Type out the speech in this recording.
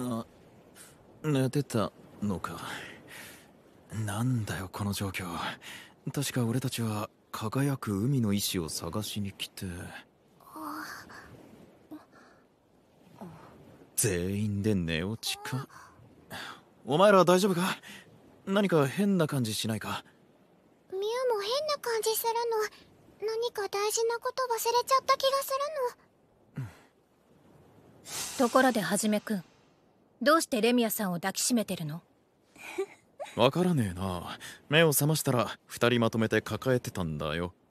あ寝てたのかなんだよこの状況確か俺たちは輝く海の意志を探しに来て全員で寝落ちかお前ら大丈夫か何か変な感じしないかミュウも変な感じするの何か大事なこと忘れちゃった気がするのところではじめくんどうしてレミアさんを抱きしめてるの わからねえな目を覚ましたら二人まとめて抱えてたんだよ